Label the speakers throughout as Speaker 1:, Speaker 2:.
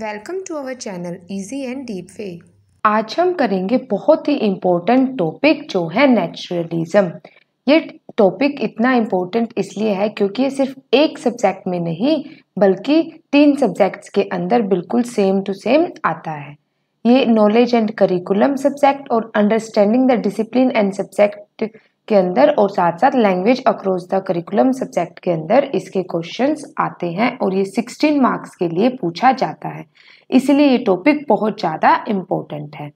Speaker 1: Welcome to our channel easy and deep way आज हम करेंगे बहुत ही इम्पोर्टेंट टॉपिक जो है नेचुरलिज्म ये टॉपिक इतना इम्पोर्टेंट इसलिए है क्योंकि ये सिर्फ एक सब्जेक्ट में नहीं बल्कि तीन सब्जेक्ट्स के अंदर बिल्कुल सेम टू सेम आता है ये नॉलेज एंड करिकुलम सब्जेक्ट और understanding the discipline and subject के अंदर और साथ साथ language across the curriculum subject के अंदर इसके क्वेश्चंस आते हैं और ये 16 मार्क्स के लिए पूछा जाता है इसलिए ये टॉपिक बहुत ज़्यादा इम्पोर्टेंट है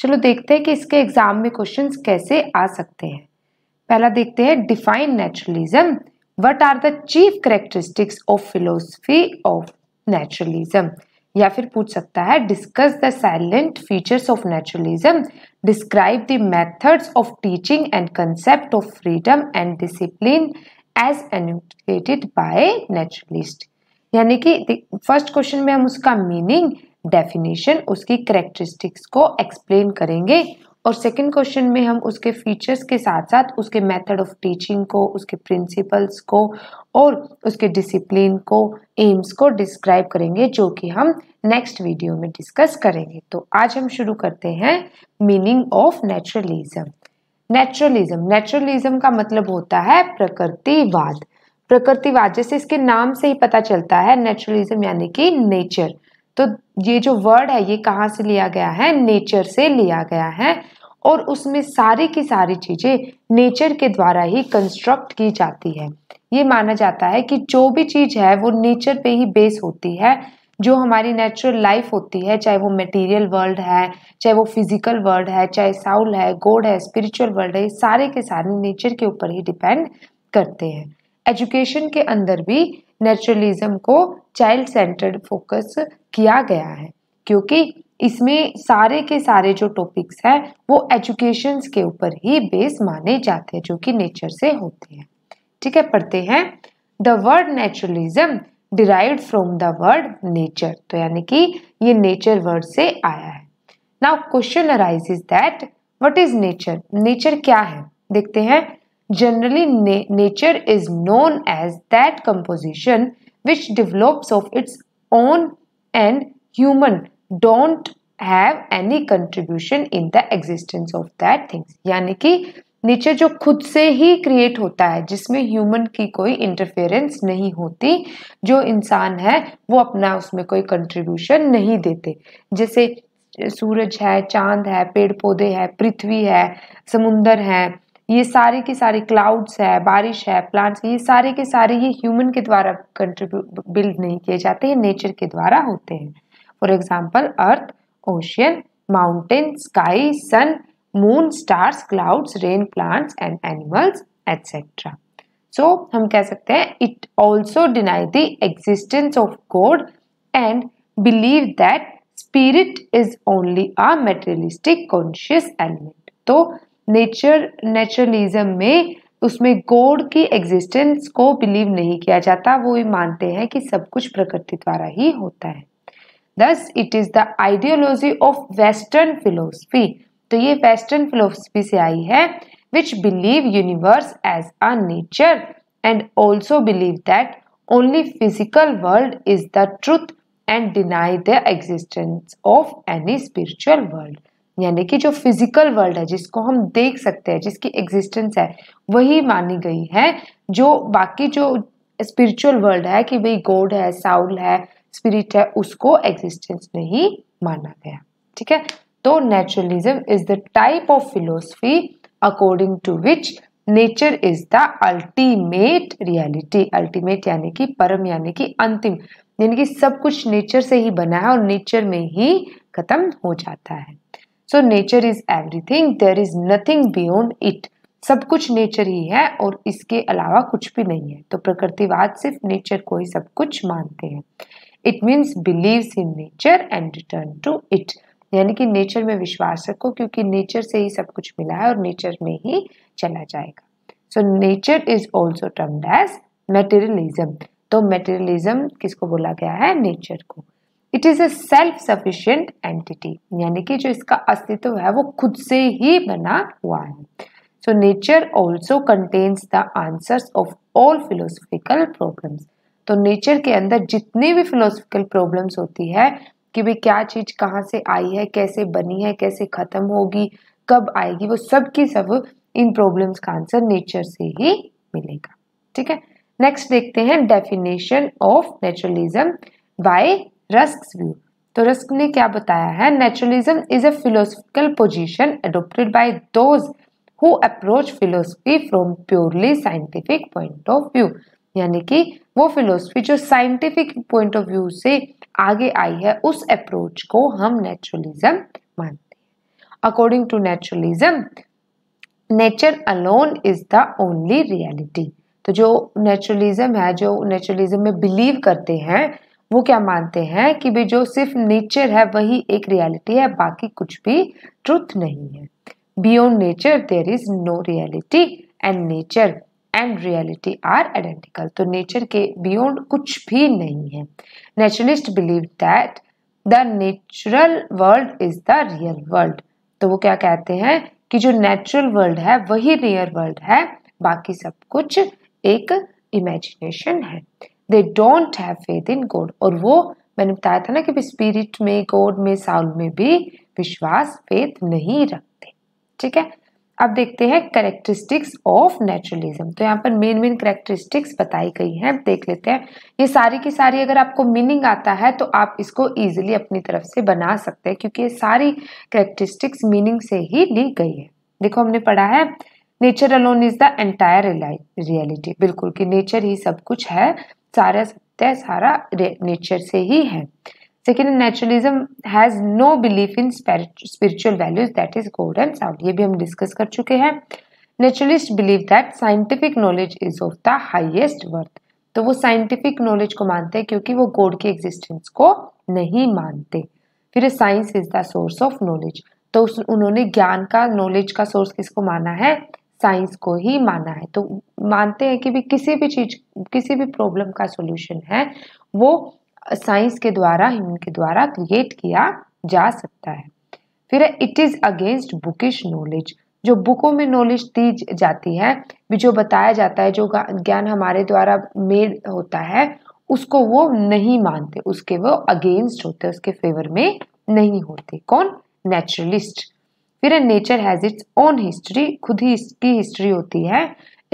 Speaker 1: चलो देखते हैं कि इसके एग्जाम में क्वेश्चंस कैसे आ सकते हैं पहला देखते हैं define naturalism what are the chief characteristics of philosophy of naturalism या फिर पूछ सकता है discuss the salient features of naturalism describe the methods of teaching and concept of freedom and discipline as enunciated by naturalist yani ki the first question mein hum uska meaning definition uski characteristics ko explain karenge और second question में हम उसके features के साथ साथ उसके method of teaching को उसके प्रिंसिपल्स को और उसके डिसिप्लिन को एम्स को डिस्क्राइब करेंगे जो कि हम नेक्स्ट वीडियो में डिस्कस करेंगे तो आज हम शुरू करते हैं meaning of naturalism naturalism naturalism का मतलब होता है प्रकृतिवाद प्रकृतिवाद जैसे इसके नाम से ही पता चलता है नेचुरलिज्म यानी कि नेचर तो ये जो वर्ड है ये कहाँ से लिया गया है नेचर से लिया गया है और उसमें सारी की सारी चीज़ें नेचर के द्वारा ही कंस्ट्रक्ट की जाती है ये माना जाता है कि जो भी चीज़ है वो नेचर पे ही बेस होती है जो हमारी नेचुरल लाइफ होती है चाहे वो मटेरियल वर्ल्ड है चाहे वो फिजिकल वर्ल्ड है चाहे साउल है गोड है स्पिरिचुअल वर्ल्ड है ये सारे के सारे नेचर के ऊपर ही डिपेंड करते हैं एजुकेशन के अंदर भी नेचुरलिज्म को चाइल्ड सेंटर्ड फोकस किया गया है क्योंकि इसमें सारे के सारे जो टॉपिक्स हैं वो एजुकेशन के ऊपर ही बेस माने जाते हैं जो कि नेचर से होते हैं ठीक है पढ़ते हैं the word naturalism derive from the word nature तो यानी कि ये नेचर वर्ड से आया है now question arise is that what is nature nature क्या है देखते हैं Generally, na nature is known as that composition which develops of its own and human don't have any contribution in the existence of that things यानी कि nature जो खुद से ही create होता है जिसमें ह्यूमन की कोई इंटरफेरेंस नहीं होती जो इंसान है वो अपना उसमें कोई कंट्रीब्यूशन नहीं देते जैसे सूरज है चांद है पेड़ पौधे है पृथ्वी है समुंदर है ये सारे के सारे क्लाउड्स है बारिश है प्लांट्स ये सारे के सारे ये ह्यूमन के द्वारा कंट्रीब्यूट बिल्ड नहीं किए जाते हैं नेचर के द्वारा होते हैं for example earth ocean mountain sky sun moon stars clouds rain plants and animals etcetera so हम कह सकते हैं it also deny the existence of God and believe that spirit is only a materialistic conscious element तो nature naturalism में उसमें God की existence को believe नहीं किया जाता वो ये मानते हैं कि सब कुछ प्रकृति द्वारा ही होता है thus it is the ideology of western philosophy तो ये वेस्टर्न फिलोसफी से आई है which believe universe as a nature and also believe that only physical world is the truth and deny the existence of any spiritual world यानी कि जो physical world है जिसको हम देख सकते हैं जिसकी एग्जिस्टेंस है वही मानी गई है जो बाकी जो स्पिरिचुअल वर्ल्ड है कि भाई गॉड है साउल है स्पिरिट है उसको एग्जिस्टेंस नहीं माना गया ठीक है तो naturalism is the type of philosophy according to which nature is the ultimate reality ultimate यानी कि परम यानी कि अंतिम यानी कि सब कुछ नेचर से ही बना है और नेचर में ही खत्म हो जाता है so nature is everything there is nothing beyond it सब कुछ नेचर ही है और इसके अलावा कुछ भी नहीं है तो प्रकृतिवाद सिर्फ नेचर को ही सब कुछ मानते हैं it means believe in nature and return to it यानी कि नेचर में विश्वास रखो क्योंकि नेचर से ही सब कुछ मिला है और नेचर में ही चला जाएगा so nature is also termed as materialism तो मेटेरियलिज्म किसको बोला गया है नेचर को it is a self sufficient entity यानी कि जो इसका अस्तित्व है वो खुद से ही बना हुआ है so nature also contains the answers of all philosophical problems तो नेचर के अंदर जितनी भी फिलोसफिकल प्रॉब्लम्स होती है कि भाई क्या चीज़ कहाँ से आई है कैसे बनी है कैसे ख़त्म होगी कब आएगी वो सब की सब इन प्रॉब्लम्स का आंसर नेचर से ही मिलेगा ठीक है नेक्स्ट देखते हैं definition of naturalism by Rusk view तो रस्क ने क्या बताया है naturalism is a philosophical position adopted by those who approach philosophy from purely scientific point of view यानी कि वो फिलोसफी जो साइंटिफिक पॉइंट ऑफ व्यू से आगे आई है उस अप्रोच को हम नेचुरलिज्म मानते हैं according to naturalism nature alone is the only reality तो जो नेचुरलिज्म है जो नेचुरलिज्म में बिलीव करते हैं वो क्या मानते हैं कि भी जो सिर्फ नेचर है वही एक रियलिटी है बाकी कुछ भी ट्रुथ नहीं है beyond nature there is no reality and nature and reality are identical तो नेचर के बियॉन्ड कुछ भी नहीं है naturalist believe that the natural world is the real world तो वो क्या कहते हैं कि जो नेचुरल वर्ल्ड है वही रियल वर्ल्ड है बाकी सब कुछ एक इमेजिनेशन है they don't have faith in God और वो मैंने बताया था ना कि स्पिरिट में गॉड में साउल में भी विश्वास फेथ नहीं रखते ठीक है अब देखते हैं करेक्टरिस्टिक्स ऑफ नेचुरलिज्म तो यहाँ पर मेन मेन करेक्टरिस्टिक्स बताई गई हैं देख लेते हैं ये सारी की सारी अगर आपको मीनिंग आता है तो आप इसको इजिली अपनी तरफ से बना सकते हैं क्योंकि ये सारी करेक्टरिस्टिक्स मीनिंग से ही ली गई है देखो हमने पढ़ा है nature alone is the entire reality बिल्कुल कि नेचर ही सब कुछ है सारा सत्य सारा नेचर से ही है second naturalism has no belief in spiritual values that is God and sound ये भी हम डिस्कस कर चुके हैं naturalist believe that scientific knowledge is of the highest worth तो वो साइंटिफिक नॉलेज को मानते हैं क्योंकि वो गोड के एग्जिस्टेंस को नहीं मानते फिर science is the source of knowledge तो उन्होंने ज्ञान का नॉलेज का सोर्स किसको माना है साइंस को ही माना है तो मानते हैं कि भी किसी भी चीज किसी भी प्रॉब्लम का सोल्यूशन है वो साइंस के द्वारा ह्यूमन के द्वारा क्रिएट किया जा सकता है फिर it is against bookish knowledge जो बुकों में नॉलेज दी जाती है जो बताया जाता है जो ज्ञान हमारे द्वारा मेल होता है उसको वो नहीं मानते उसके वो अगेंस्ट होते उसके फेवर में नहीं होते कौन नेचुरलिस्ट फिर nature has its own history खुद ही इसकी हिस्ट्री होती है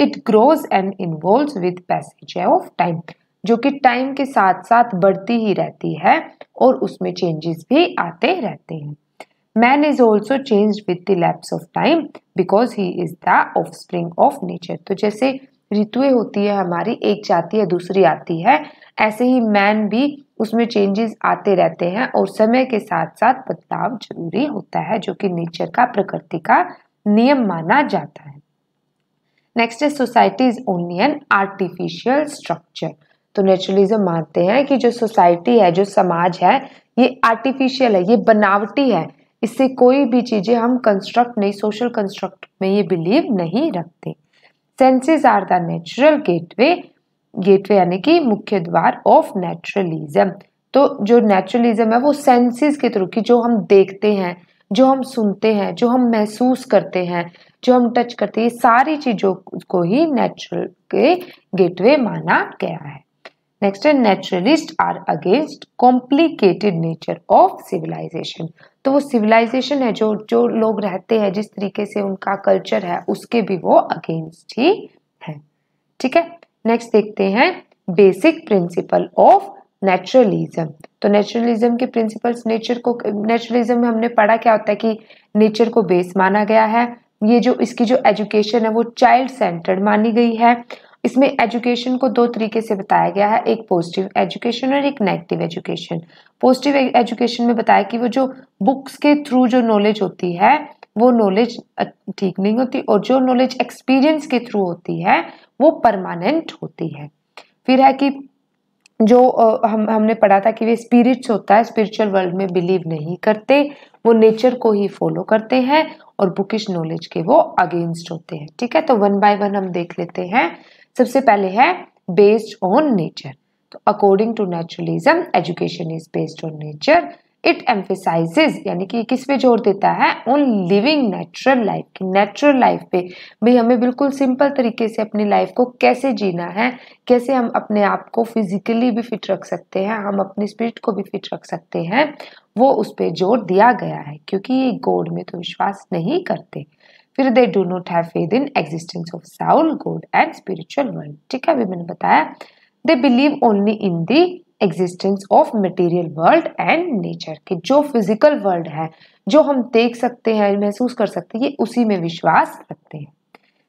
Speaker 1: it grows and involve with passage of time जो कि टाइम के साथ साथ बढ़ती ही रहती है और उसमें चेंजेस भी आते रहते हैं man is also change with the lapse of time because he is the offspring of nature तो जैसे ऋतुएं होती है हमारी एक जाती है दूसरी आती है ऐसे ही मैन भी उसमें चेंजेस आते रहते हैं और समय के साथ साथ बदलाव जरूरी होता है जो कि नेचर का प्रकृति का नियम माना जाता है नेक्स्ट है society is only an artificial structure तो नेचुरलिज्म मानते हैं कि जो सोसाइटी है जो समाज है ये आर्टिफिशियल है ये बनावटी है इससे कोई भी चीज़ें हम कंस्ट्रक्ट नहीं सोशल कंस्ट्रक्ट में ये बिलीव नहीं रखते senses are the natural gateway gateway यानी कि मुख्य द्वार ऑफ नेचुरलिज्म तो जो नेचुरलिज्म है वो सेंसेस के थ्रू की जो हम देखते हैं जो हम सुनते हैं जो हम महसूस करते हैं जो हम टच करते हैं सारी चीज़ों को ही नेचुरल के गेटवे माना गया है नेक्स्ट है naturalist are against complicated nature of civilisation तो वो सिविलाइजेशन है जो जो लोग रहते हैं जिस तरीके से उनका कल्चर है उसके भी वो अगेंस्ट ही है ठीक है नेक्स्ट देखते हैं बेसिक प्रिंसिपल ऑफ नेचुरलिज्म तो नेचुरलिज्म के प्रिंसिपल्स नेचर को नेचुरलिज्म में हमने पढ़ा क्या होता है कि नेचर को बेस माना गया है ये जो इसकी जो एजुकेशन है वो चाइल्ड सेंटर्ड मानी गई है इसमें एजुकेशन को दो तरीके से बताया गया है एक पॉजिटिव एजुकेशन और एक नेगेटिव एजुकेशन पॉजिटिव एजुकेशन में बताया कि वो जो बुक्स के थ्रू जो नॉलेज होती है वो नॉलेज ठीक नहीं होती और जो नॉलेज एक्सपीरियंस के थ्रू होती है वो परमानेंट होती है फिर है कि जो हम हमने पढ़ा था कि वे स्पिरिट्स होता है स्पिरिचुअल वर्ल्ड में बिलीव नहीं करते वो नेचर को ही फॉलो करते हैं और बुकिश नॉलेज के वो अगेंस्ट होते हैं ठीक है तो वन बाय वन हम देख लेते हैं सबसे पहले है बेस्ड ऑन नेचर तो according to naturalism education is based on nature it emphasises यानी कि किस पे जोर देता है ऑन लिविंग नेचुरल लाइफ की नेचुरल लाइफ पे भाई हमें बिल्कुल सिंपल तरीके से अपनी लाइफ को कैसे जीना है कैसे हम अपने आप को फिजिकली भी फिट रख सकते हैं हम अपनी स्पिरिट को भी फिट रख सकते हैं वो उस पर जोर दिया गया है क्योंकि ये गोड में तो विश्वास नहीं करते फिर they do not have faith in existence of soul God and spiritual world ठीक है अभी मैंने बताया they believe only in the existence of material world and nature के जो फिजिकल वर्ल्ड है जो हम देख सकते हैं महसूस कर सकते हैं ये उसी में विश्वास रखते हैं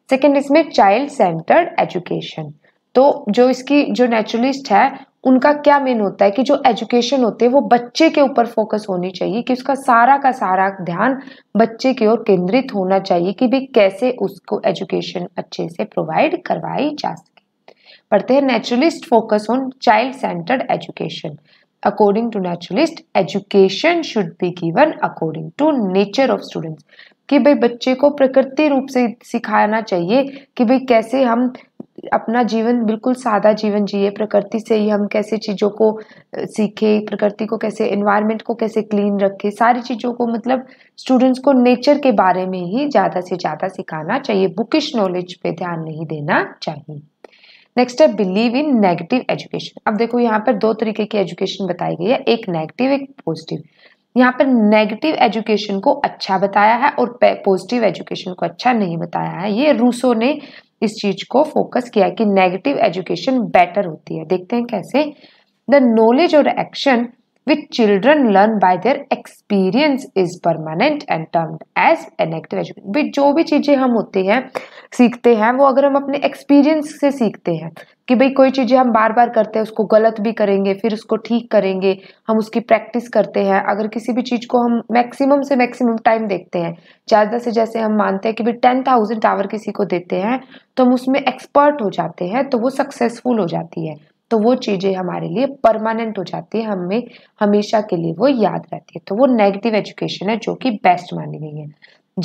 Speaker 1: सेकेंड इसमें चाइल्ड सेंटर्ड एजुकेशन तो जो इसकी जो नेचुरलिस्ट है उनका क्या मेन होता है कि जो एजुकेशन होते हैं वो बच्चे के ऊपर फोकस होनी चाहिए कि उसका सारा का सारा ध्यान बच्चे की ओर केंद्रित होना चाहिए कि भी कैसे उसको एजुकेशन अच्छे से प्रोवाइड करवाई जा सके पढ़ते हैं naturalist focus on child centred education according to naturalist education should be given according to nature of students कि भाई बच्चे को प्रकृति रूप से सिखाना चाहिए कि भाई कैसे हम अपना जीवन बिल्कुल सादा जीवन जिए प्रकृति से ही हम कैसे चीज़ों को सीखे प्रकृति को कैसे इन्वायरमेंट को कैसे क्लीन रखे सारी चीज़ों को मतलब स्टूडेंट्स को नेचर के बारे में ही ज़्यादा से ज़्यादा सिखाना चाहिए बुकिश नॉलेज पे ध्यान नहीं देना चाहिए नेक्स्ट है बिलीव इन नेगेटिव एजुकेशन अब देखो यहाँ पर दो तरीके की एजुकेशन बताई गई है एक नेगेटिव एक पॉजिटिव यहाँ पर नेगेटिव एजुकेशन को अच्छा बताया है और पॉजिटिव एजुकेशन को अच्छा नहीं बताया है ये रूसो ने इस चीज को फोकस किया कि नेगेटिव एजुकेशन बेटर होती है देखते हैं कैसे द नॉलेज और action which children learn by their experience is permanent and termed as an active education भी जो भी चीज़ें हम होते हैं सीखते हैं वो अगर हम अपने एक्सपीरियंस से सीखते हैं कि भाई कोई चीज़ें हम बार बार करते हैं उसको गलत भी करेंगे फिर उसको ठीक करेंगे हम उसकी प्रैक्टिस करते हैं अगर किसी भी चीज़ को हम मैक्सिमम से मैक्सिमम टाइम देखते हैं ज़्यादा से जैसे हम मानते हैं कि भाई टेन थाउजेंड आवर किसी को देते हैं तो हम उसमें एक्सपर्ट हो जाते हैं तो वो सक्सेसफुल हो जाती है तो वो चीज़ें हमारे लिए परमानेंट हो जाती है हमें हमेशा के लिए वो याद रहती है तो वो नेगेटिव एजुकेशन है जो कि बेस्ट मानी गई है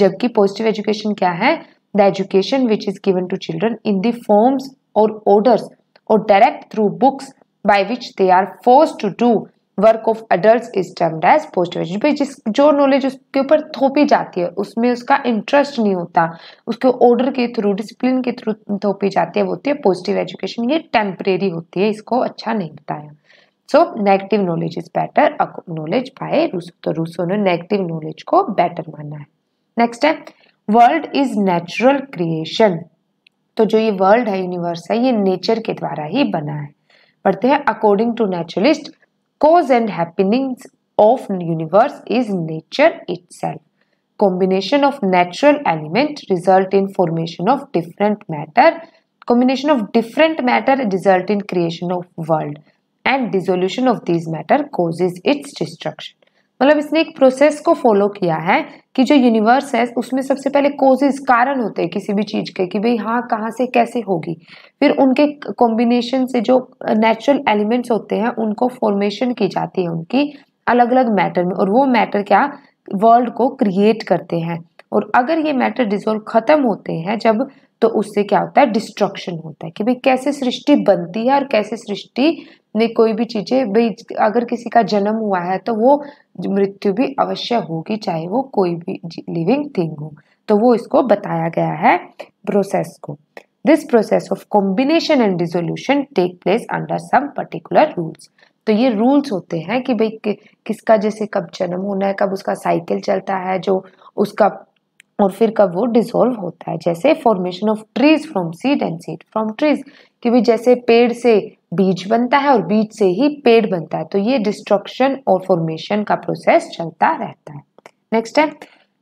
Speaker 1: जबकि पॉजिटिव एजुकेशन क्या है the education which is given to children in the forms और ऑर्डर्स और direct through books by which they are force to do work of adult is termed as motivation पे जिस जो नॉलेज उसके ऊपर थोपी जाती है उसमें उसका इंटरेस्ट नहीं होता उसके ऑर्डर के थ्रू डिसिप्लिन के थ्रू थोपी जाती है वो होती है पॉजिटिव एजुकेशन ये टेम्परेरी होती है इसको अच्छा नहीं बताया so negative knowledge is better knowledge by Rousseau तो रूसो ने नेगेटिव नॉलेज को बेटर माना है नेक्स्ट है वर्ल्ड इज नेचुरल क्रिएशन तो जो ये वर्ल्ड है यूनिवर्स है ये नेचर के द्वारा ही बना है पढ़ते हैं according to naturalist cause and happenings of universe is nature itself. Combination of natural element result in formation of different matter. Combination of different matter result in creation of world and dissolution of these matter causes its destruction. मतलब इसने एक process को follow किया है कि जो universe है उसमें सबसे पहले कोजेज कारण होते हैं किसी भी चीज़ के कि भाई हाँ कहाँ से कैसे होगी फिर उनके कॉम्बिनेशन से जो नेचुरल एलिमेंट्स होते हैं उनको फॉर्मेशन की जाती है उनकी अलग अलग मैटर में और वो मैटर क्या वर्ल्ड को क्रिएट करते हैं और अगर ये मैटर डिजोल्व खत्म होते हैं जब तो उससे क्या होता है डिस्ट्रक्शन होता है कि भाई कैसे सृष्टि बनती है और कैसे सृष्टि ने कोई भी चीज़ें भाई अगर किसी का जन्म हुआ है तो वो मृत्यु भी अवश्य होगी चाहे वो कोई भी लिविंग थिंग हो तो वो इसको बताया गया है प्रोसेस को this process of combination and dissolution take place under some particular rules तो ये रूल्स होते हैं कि भाई कि, किसका जैसे कब जन्म होना है कब उसका साइकिल चलता है जो उसका और फिर कब वो डिसॉल्व होता है जैसे formation of trees from seed and seed from trees कि भी जैसे पेड़ से बीज बनता है और बीज से ही पेड़ बनता है तो ये डिस्ट्रक्शन और फॉर्मेशन का प्रोसेस चलता रहता है नेक्स्ट है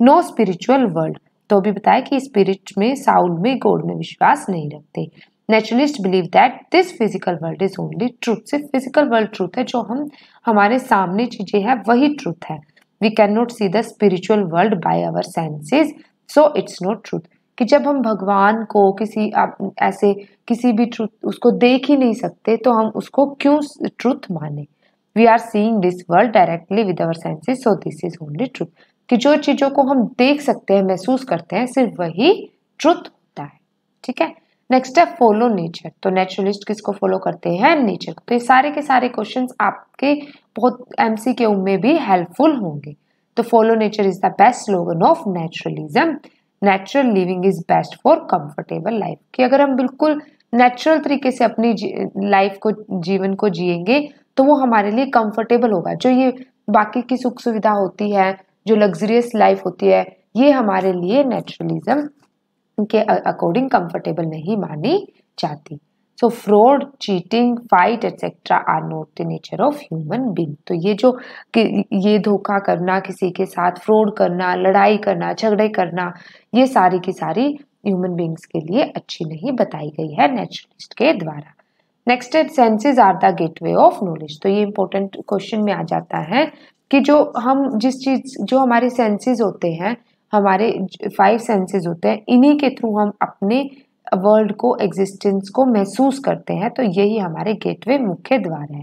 Speaker 1: नो स्पिरिचुअल वर्ल्ड तो भी बताया कि स्पिरिट में साउल में गोड में विश्वास नहीं रखते naturalist believe that this physical world is only truth सिर्फ फिजिकल वर्ल्ड ट्रूथ है जो हम हमारे सामने चीजें हैं वही ट्रूथ है we can not see the spiritual world by our senses so it's not truth कि जब हम भगवान को किसी आप ऐसे किसी भी ट्रुथ उसको देख ही नहीं सकते तो हम उसको क्यों ट्रुथ माने we are seeing this world directly with our senses so this is only truth कि जो चीज़ों को हम देख सकते हैं महसूस करते हैं सिर्फ वही ट्रुथ होता है ठीक है नेक्स्ट है फॉलो नेचर तो नेचुरलिस्ट किसको फॉलो करते हैं नेचर तो ये सारे के सारे क्वेश्चन आपके बहुत एम सी के में भी हेल्पफुल होंगे तो follow nature is the best slogan of naturalism natural living is best for comfortable life कि अगर हम बिल्कुल नेचुरल तरीके से अपनी लाइफ को जीवन को जिएंगे तो वो हमारे लिए कंफर्टेबल होगा जो ये बाकी की सुख सुविधा होती है जो लग्जरियस लाइफ होती है ये हमारे लिए नेचुरलिज्म के अकॉर्डिंग कंफर्टेबल नहीं मानी जाती so fraud cheating fight etcetera are not the nature of human being तो ये जो कि ये धोखा करना किसी के साथ फ्रॉड करना लड़ाई करना झगड़े करना ये सारी की सारी ह्यूमन बींग्स के लिए अच्छी नहीं बताई गई है नेचुरलिस्ट के द्वारा नेक्स्ट है senses are the gateway of knowledge तो ये इंपॉर्टेंट क्वेश्चन में आ जाता है कि जो हम जिस चीज़ जो हमारे सेंसेज होते हैं हमारे फाइव सेंसेज होते हैं इन्हीं के थ्रू हम अपने वर्ल्ड को एग्जिस्टेंस को महसूस करते हैं तो यही हमारे गेटवे मुख्य द्वार है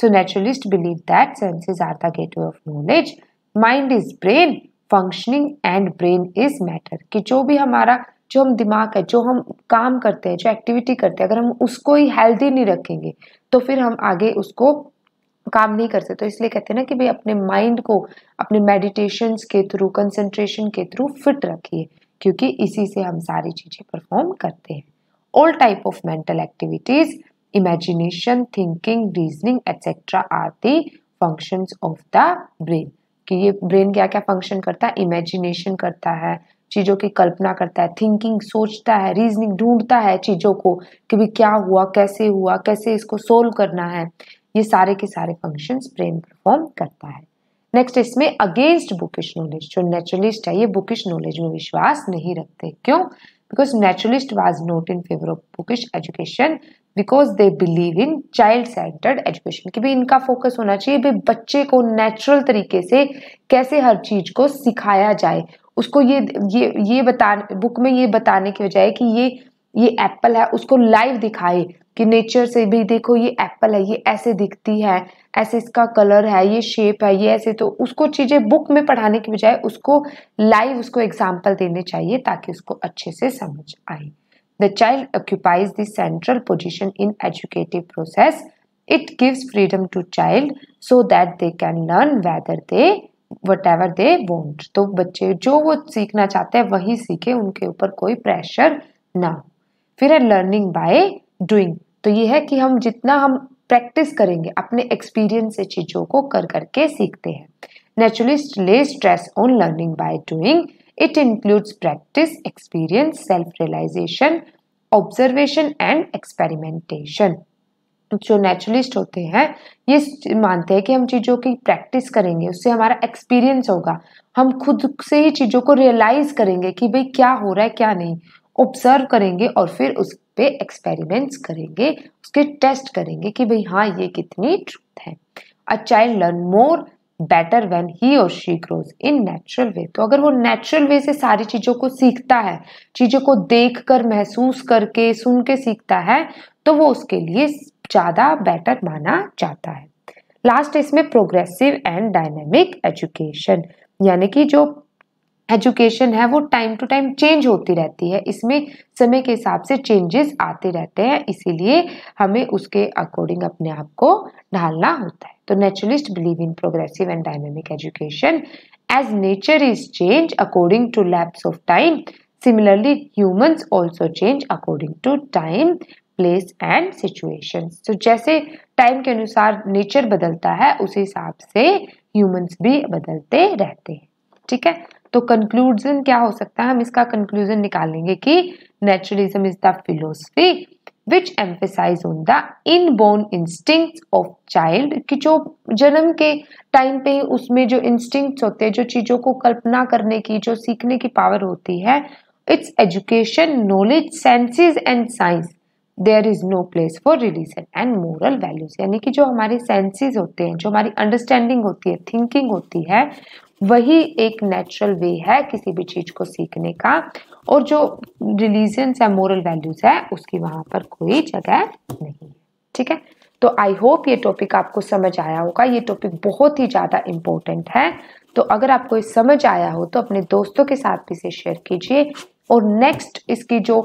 Speaker 1: so naturalist believe that senses are the gateway of knowledge mind is brain functioning and brain is matter कि जो भी हमारा जो हम दिमाग है जो हम काम करते हैं जो एक्टिविटी करते हैं अगर हम उसको ही हेल्दी नहीं रखेंगे तो फिर हम आगे उसको काम नहीं कर सकते तो इसलिए कहते हैं ना कि भाई अपने माइंड को अपने मेडिटेशंस के थ्रू कंसंट्रेशन के थ्रू फिट रखिए क्योंकि इसी से हम सारी चीज़ें परफॉर्म करते हैं all type of mental activities imagination thinking reasoning etcetera are the function of the brain कि ये ब्रेन क्या क्या फंक्शन करता है इमेजिनेशन करता है चीज़ों की कल्पना करता है थिंकिंग सोचता है रीजनिंग ढूंढता है चीज़ों को कि भी क्या हुआ कैसे हुआ कैसे इसको सोल्व करना है ये सारे के सारे फंक्शंस ब्रेन परफॉर्म करता है नेक्स्ट इसमें अगेंस्ट बुकिश नॉलेज जो नेचुरलिस्ट है ये बुकिश नॉलेज में विश्वास नहीं रखते क्यों because naturalist was not in favour of bookish education because they believe in child centred education की भाई इनका फोकस होना चाहिए भाई बच्चे को नेचुरल तरीके से कैसे हर चीज को सिखाया जाए उसको ये ये ये बता बुक में ये बताने की बजाय कि ये ये एप्पल है उसको लाइव दिखाए कि नेचर से भी देखो ये एप्पल है ये ऐसे दिखती है ऐसे इसका कलर है ये शेप है ये ऐसे तो उसको चीज़ें बुक में पढ़ाने के बजाय उसको लाइव उसको एग्जाम्पल देने चाहिए ताकि उसको अच्छे से समझ आए the child occupies the central position in educative process it gives freedom to child so that they can learn whether they whatever they want तो बच्चे जो वो सीखना चाहते हैं वही सीखे उनके ऊपर कोई प्रेशर ना फिर है लर्निंग बाय डूइंग तो ये है कि हम जितना हम प्रैक्टिस करेंगे अपने एक्सपीरियंस से चीज़ों को कर करके सीखते हैं naturalist lay stress on learning by doing it includes practice experience self realisation observation and experimentation जो नेचुरलिस्ट होते हैं ये मानते हैं कि हम चीज़ों की प्रैक्टिस करेंगे उससे हमारा एक्सपीरियंस होगा हम खुद से ही चीज़ों को रियलाइज करेंगे कि भाई क्या हो रहा है क्या नहीं ऑब्जर्व करेंगे और फिर उस पे एक्सपेरिमेंट्स करेंगे उसके टेस्ट करेंगे कि भाई हाँ ये कितनी ट्रूथ है a child learn more better when he और she grows in natural way तो अगर वो नेचुरल वे से सारी चीज़ों को सीखता है चीज़ों को देख कर महसूस करके सुन के सीखता है तो वो उसके लिए ज़्यादा बेटर माना जाता है लास्ट इसमें प्रोग्रेसिव एंड डायनेमिक एजुकेशन यानी कि जो एजुकेशन है वो टाइम टू टाइम चेंज होती रहती है इसमें समय के हिसाब से चेंजेस आते रहते हैं इसीलिए हमें उसके अकॉर्डिंग अपने आप को ढालना होता है तो naturalist believe in progressive and dynamic education as nature is change according to lapse of time similarly humans also change according to time place and situation तो जैसे टाइम के अनुसार नेचर बदलता है उसी हिसाब से ह्यूमंस भी बदलते रहते हैं ठीक है तो कंक्लूजन क्या हो सकता है हम इसका कंक्लूजन निकाल लेंगे कि naturalism is the philosophy which emphasise on the inborn instinct of child कि जो जन्म के टाइम पे उसमें जो इंस्टिंग होते हैं जो चीज़ों को कल्पना करने की जो सीखने की पावर होती है it's education knowledge senses and science there is no place for religion and moral values यानी कि जो हमारे सेंसेज होते हैं जो हमारी अंडरस्टैंडिंग होती है थिंकिंग होती है वही एक नेचुरल वे है किसी भी चीज को सीखने का और जो रिलीजियंस या मोरल वैल्यूज है उसकी वहां पर कोई जगह नहीं ठीक है तो आई होप ये टॉपिक आपको समझ आया होगा ये टॉपिक बहुत ही ज़्यादा इम्पोर्टेंट है तो अगर आपको ये समझ आया हो तो अपने दोस्तों के साथ भी इसे शेयर कीजिए और नेक्स्ट इसकी जो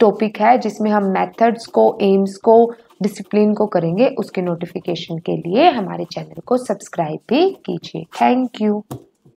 Speaker 1: टॉपिक है जिसमें हम मेथड्स को एम्स को डिसिप्लिन को करेंगे उसके नोटिफिकेशन के लिए हमारे चैनल को सब्सक्राइब भी कीजिए थैंक यू